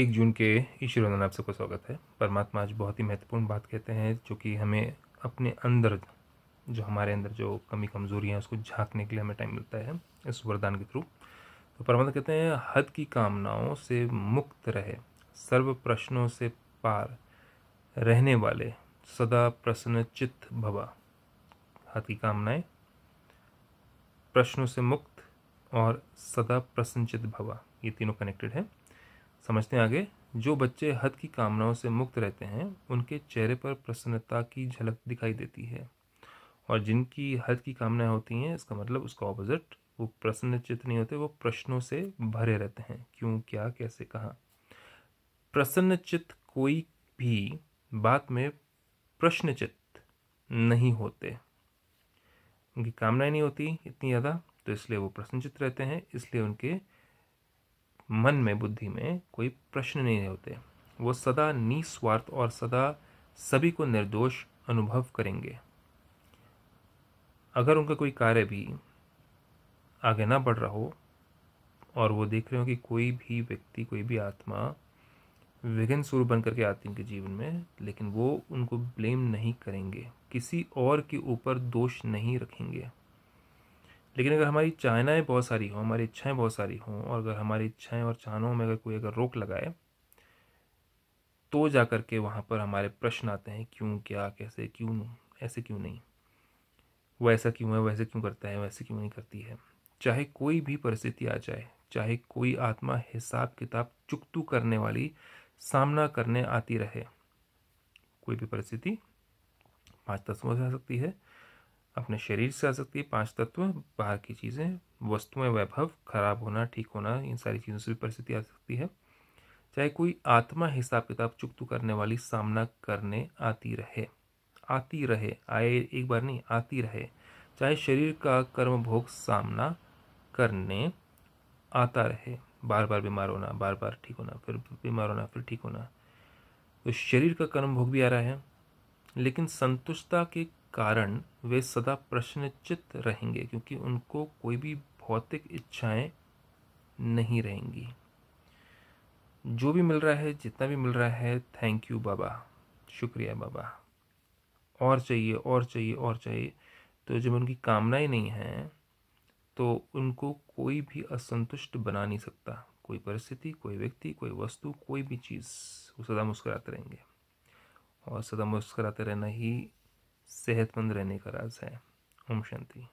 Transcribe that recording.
एक जून के ईश्वर वंदन आप सबका स्वागत है परमात्मा आज बहुत ही महत्वपूर्ण बात कहते हैं जो कि हमें अपने अंदर जो हमारे अंदर जो कमी कमजोरियाँ उसको झांकने के लिए हमें टाइम मिलता है इस वरदान के थ्रू तो परमात्मा कहते हैं हद की कामनाओं से मुक्त रहे सर्व प्रश्नों से पार रहने वाले सदा प्रसन्न चित्त भवा हद की कामनाएं प्रश्नों से मुक्त और सदा प्रसन्नचित भवा ये तीनों कनेक्टेड हैं समझते हैं आगे जो बच्चे हद की कामनाओं से मुक्त रहते हैं उनके चेहरे पर प्रसन्नता की झलक दिखाई देती है और जिनकी हद की कामनाएं होती हैं इसका मतलब उसका ऑपोजिट वो प्रसन्न चित्त नहीं होते वो प्रश्नों से भरे रहते हैं क्यों क्या कैसे कहाँ प्रसन्न चित्त कोई भी बात में चित्त नहीं होते उनकी कामनाएं नहीं होती इतनी ज़्यादा तो इसलिए वो प्रसन्नचित रहते हैं इसलिए उनके मन में बुद्धि में कोई प्रश्न नहीं होते वो सदा निस्वार्थ और सदा सभी को निर्दोष अनुभव करेंगे अगर उनका कोई कार्य भी आगे ना बढ़ रहा हो और वो देख रहे हो कि कोई भी व्यक्ति कोई भी आत्मा विघ्न स्वरूप बन करके आती उनके जीवन में लेकिन वो उनको ब्लेम नहीं करेंगे किसी और के ऊपर दोष नहीं रखेंगे लेकिन अगर हमारी चाहनाएँ बहुत सारी हों हमारी इच्छाएँ बहुत सारी हों और अगर हमारी इच्छाएँ और चाहनों में अगर कोई अगर रोक लगाए तो जा कर के वहाँ पर हमारे प्रश्न आते हैं क्यों क्या कैसे क्यों ऐसे क्यों नहीं वो ऐसा क्यों है वैसे क्यों करता है वैसे क्यों नहीं करती है चाहे कोई भी परिस्थिति आ जाए चाहे कोई आत्मा हिसाब किताब चुकतू करने वाली सामना करने आती रहे कोई भी परिस्थिति पाँच दस वर्ष आ सकती है अपने शरीर से आ सकती है पांच तत्व बाहर की चीज़ें वस्तुएं वैभव खराब होना ठीक होना इन सारी चीज़ों से भी परिस्थिति आ सकती है चाहे कोई आत्मा हिसाब किताब चुकतु करने वाली सामना करने आती रहे आती रहे आए एक बार नहीं आती रहे चाहे शरीर का कर्म भोग सामना करने आता रहे बार बार बीमार होना बार बार ठीक होना फिर बीमार होना फिर ठीक होना तो शरीर का कर्म भोग भी आ रहा है लेकिन संतुष्टता के कारण वे सदा प्रश्नचित रहेंगे क्योंकि उनको कोई भी भौतिक इच्छाएं नहीं रहेंगी जो भी मिल रहा है जितना भी मिल रहा है थैंक यू बाबा शुक्रिया बाबा और चाहिए और चाहिए और चाहिए तो जब उनकी कामनाएं नहीं हैं तो उनको कोई भी असंतुष्ट बना नहीं सकता कोई परिस्थिति कोई व्यक्ति कोई वस्तु कोई भी चीज़ वो सदा मुस्कराते रहेंगे और सदा मुस्कराते रहना ही सेहतमंद रहने का राज है ओम शांति